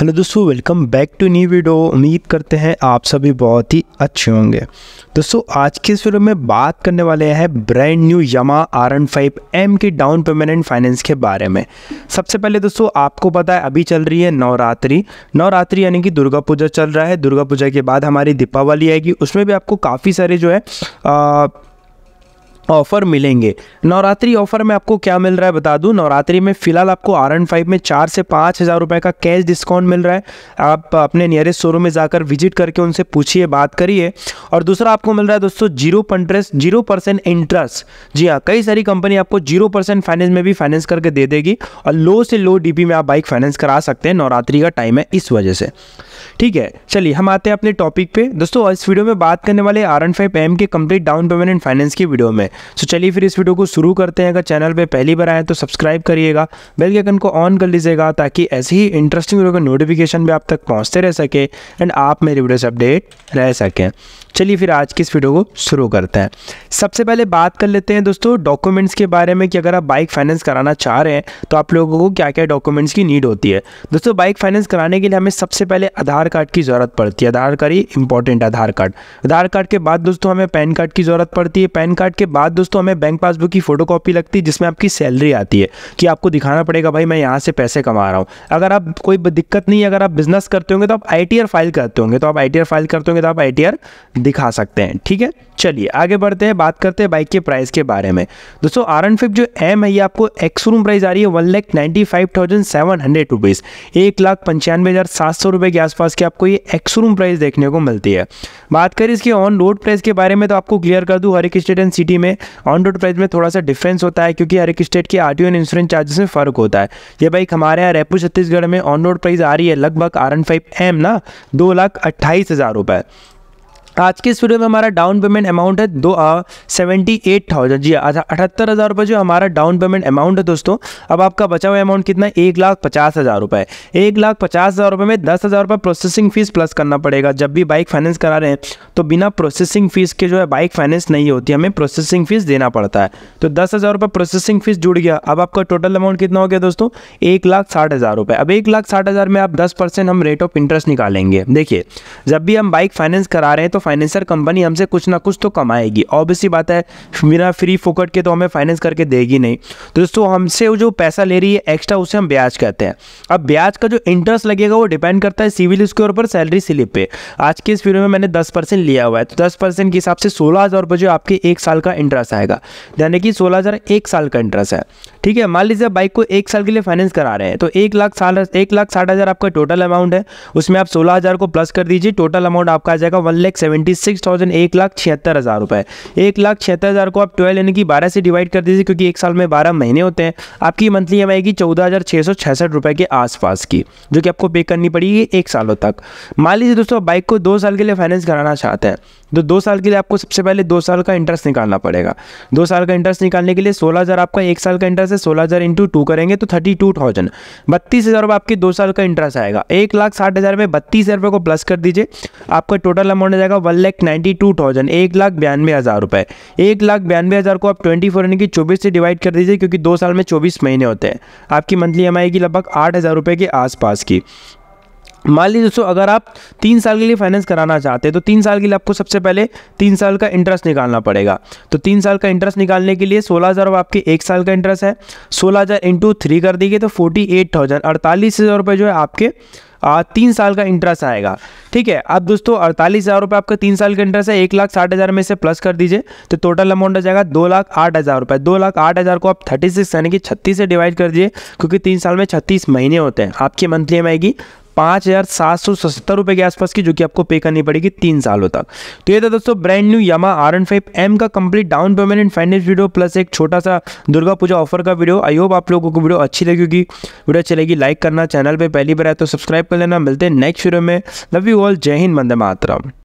hello दोस्तों welcome back to new video उम्मीद करते हैं आप सभी बहुत ही अच्छे होंगे दोस्तों आज के इस वीडियो में बात करने वाले हैं brand new Yamaha R N five M की डाउन पेमेंट फाइनेंस के बारे में सबसे पहले दोस्तों आपको पता है अभी चल रही है नवरात्रि नवरात्रि यानी कि दुर्गा पूजा चल रहा है दुर्गा पूजा के बाद हमारी दीपावली आएगी उसमें भी आपको काफ़ी सारे जो है आ, ऑफर मिलेंगे नवरात्रि ऑफर में आपको क्या मिल रहा है बता दूं नवरात्रि में फिलहाल आपको आर एन फाइव में चार से पाँच हज़ार रुपये का कैश डिस्काउंट मिल रहा है आप अपने नियरेस्ट शोरूम में जाकर विजिट करके उनसे पूछिए बात करिए और दूसरा आपको मिल रहा है दोस्तों जीरो पंट्रेस जीरो परसेंट इंटरेस्ट जी हाँ कई सारी कंपनी आपको जीरो परसेंट फाइनेंस में भी फाइनेंस करके दे देगी और लो से लो डी में आप बाइक फाइनेंस करा सकते हैं नवरात्रि का टाइम है इस वजह से ठीक है चलिए हम आते हैं अपने टॉपिक पे दोस्तों इस वीडियो में बात करने वाले आर एन फाइव एम के complete down payment and finance की वीडियो में सो चलिए फिर इस वीडियो को शुरू करते हैं अगर चैनल पर पहली बार आए तो सब्सक्राइब करिएगा बेल के आइकन को ऑन कर लीजिएगा ताकि ऐसी ही इंटरेस्टिंग वीडियो का नोटिफिकेशन भी आप तक पहुँचते रह सके एंड आप मेरी वीडियो से अपडेट रह सकें चलिए फिर आज की इस वीडियो को शुरू करते हैं सबसे पहले बात कर लेते हैं दोस्तों डॉक्यूमेंट्स के बारे में कि अगर आप बाइक फाइनेंस कराना चाह रहे हैं तो आप लोगों को क्या क्या डॉक्यूमेंट्स की नीड होती है दोस्तों बाइक फाइनेंस कराने के लिए हमें सबसे पहले आधार कार्ड की ज़रूरत पड़ती है आधार कार्ड ही important Aadhaar card Aadhaar card के बाद दोस्तों हमें पैन कार्ड की ज़रूरत पड़ती है पैन कार्ड के बाद दोस्तों हमें बैंक पासबुक की फ़ोटो कॉपी लगती है जिसमें आपकी सैलरी आती है कि आपको दिखाना पड़ेगा भाई मैं यहाँ से पैसे कमा रहा हूँ अगर आप कोई दिक्कत नहीं है अगर आप बिजनेस करते होंगे तो आप आई फाइल करते होंगे तो आप आई फाइल करते होंगे तो आप आई दिखा सकते हैं ठीक है चलिए आगे बढ़ते हैं बात करते हैं बाइक के प्राइस के बारे में दोस्तों आर एन जो एम है ये आपको एक्स रूम प्राइस आ रही है one lakh ninety five thousand seven hundred rupees एक लाख पंचानवे हज़ार सात सौ रुपये के आसपास की आपको ये एक्सरूम प्राइस देखने को मिलती है बात करें इसके ऑन रोड प्राइस के बारे में तो आपको क्लियर कर दूँ हर एक स्टेट एंड सिटी में ऑन रोड प्राइस में थोड़ा सा डिफरेंस होता है क्योंकि हर एक स्टेट के आर एंड इंश्योरेंस चार्जेस में फ़र्क होता है ये बाइक हमारे यहाँ रायपुर छत्तीसगढ़ में ऑन रोड प्राइस आ रही है लगभग आर एन फाइव एम ना दो लाख अट्ठाईस हज़ार रुपये आज के इस वीडियो में हमारा डाउन पेमेंट अमाउंट है दो सेवेंटी एट थाउजेंड जी अठहत्तर हज़ार रुपये जो हमारा डाउन पेमेंट अमाउंट है दोस्तों अब आपका बचा हुआ अमाउंट कितना एक लाख पचास हज़ार रुपये एक लाख पचास हज़ार रुपये में दस हज़ार रुपये प्रोसेसिंग फ़ीस प्लस करना पड़ेगा जब भी बाइक फाइनेंस करा रहे हैं तो बिना प्रोसेसिंग फ़ीस के जो है बाइक फाइनेंस नहीं होती हमें प्रोसेसिंग फ़ीस देना पड़ता है तो दस हज़ार रुपये प्रोसेसिंग फ़ीस जुड़ गया अब आपका टोटल अमाउंट कितना हो गया दोस्तों एक लाख साठ हज़ार रुपये अब एक लाख साठ हज़ार में आप दस परसेंट हम रेट ऑफ इंटरेस्ट निकालेंगे देखिए जब भी हम बाइक फाइनेंस करा रहे हैं तो फाइनेंसर कंपनी हमसे कुछ ना कुछ तो कमाएगी ऑब्वियस ही बात है बिना फ्री फोकट के तो हमें फाइनेंस करके देगी नहीं तो दोस्तों हमसे जो पैसा ले रही है एक्स्ट्रा उसे हम ब्याज कहते हैं अब ब्याज का जो इंटरेस्ट लगेगा वो डिपेंड करता है सिविल स्कोर पर सैलरी स्लिप पर आज के इस वीडियो में मैंने दस लिया हुआ है तो दस के हिसाब से सोलह हज़ार रुपये आपके एक साल का इंटरेस्ट आएगा यानी कि सोलह हज़ार साल का इंटरेस्ट है ठीक है मान लीजिए बाइक को एक साल के लिए फाइनेंस करा रहे हैं तो एक लाख साल एक लाख साठ हज़ार आपका टोटल अमाउंट है उसमें आप सोलह हज़ार को प्लस कर दीजिए टोटल अमाउंट आपका आ जाएगा one lakh seventy twenty six thousand एक लाख छिहत्तर हज़ार को आप ट्वेल्व यानी कि बारह से डिवाइड कर दीजिए क्योंकि एक साल में बारह महीने होते हैं आपकी मंथली एम आएगी चौदह हज़ार छः सौ छियासठ रुपये के आसपास की जो कि आपको पे करनी पड़ेगी एक सालों तक मान लीजिए दोस्तों बाइक को दो साल के लिए फाइनेंस कराना चाहते हैं तो दो साल के लिए आपको सबसे पहले दो साल का इंटरेस्ट निकालना पड़ेगा दो साल का इंटरेस्ट निकालने के लिए सोलह हज़ार आपका एक साल का इंटरेस्ट है सोलह हज़ार इंटू टू करेंगे तो थर्टी टू थाउजेंड बत्तीस हज़ार रुपये आपके दो साल का इंटरेस्ट आएगा एक लाख साठ हज़ार में बत्तीस हज़ार रुपये को प्लस कर दीजिए आपका टोटल अमाउंट आ जाएगा one lakh ninety two thousand एक लाख बयानवे हज़ार रुपये एक लाख बयानवे हज़ार को आप ट्वेंटी फोर यानी कि चौबीस से डिवाइड कर दीजिए क्योंकि दो साल में चौबीस महीने होते हैं आपकी मंथली आई की लगभग आठ हज़ार रुपये के आसपास की मान लीजिए दोस्तों अगर आप तीन साल के लिए फाइनेंस कराना चाहते हैं तो तीन साल के लिए आपको सबसे पहले तीन साल का इंटरेस्ट निकालना पड़ेगा तो तीन साल का इंटरेस्ट निकालने के लिए सोलह हज़ार आपके एक साल का इंटरेस्ट है सोलह हज़ार इंटू थ्री कर दीजिए तो फोर्टी एट थाउजेंड अड़तालीस हज़ार रुपये जो है आपके आ, तीन साल का इंटरेस्ट आएगा ठीक है अब दोस्तों अड़तालीस हज़ार रुपये आपका तीन साल का इंटरेस्ट है एक लाख साठ हज़ार में से प्लस कर दीजिए तो टोटल अमाउंट आ जाएगा दो लाख आठ हज़ार रुपये दो लाख आठ हज़ार को आप थर्टी सिक्स यानी कि छत्तीस से डिवाइड कर दीजिए क्योंकि तीन साल में छत्तीस महीने होते हैं आपकी मंथली एम आएगी पाँच हज़ार सात सौ सत्तर रुपये के आसपास की जो कि आपको पे करनी पड़ेगी तीन सालों तक तो ये था दोस्तों brand new Yamaha R N five M का complete down payment and finance video plus एक छोटा सा दुर्गा पूजा ऑफर का वीडियो आई होप आप लोगों को वीडियो अच्छी लगेगी वीडियो अच्छी लगी लाइक करना चैनल पर पहली बार आए तो सब्सक्राइब कर लेना मिलते हैं नेक्स्ट वीडियो में लव यू ऑल जय हिंद मंद मातरम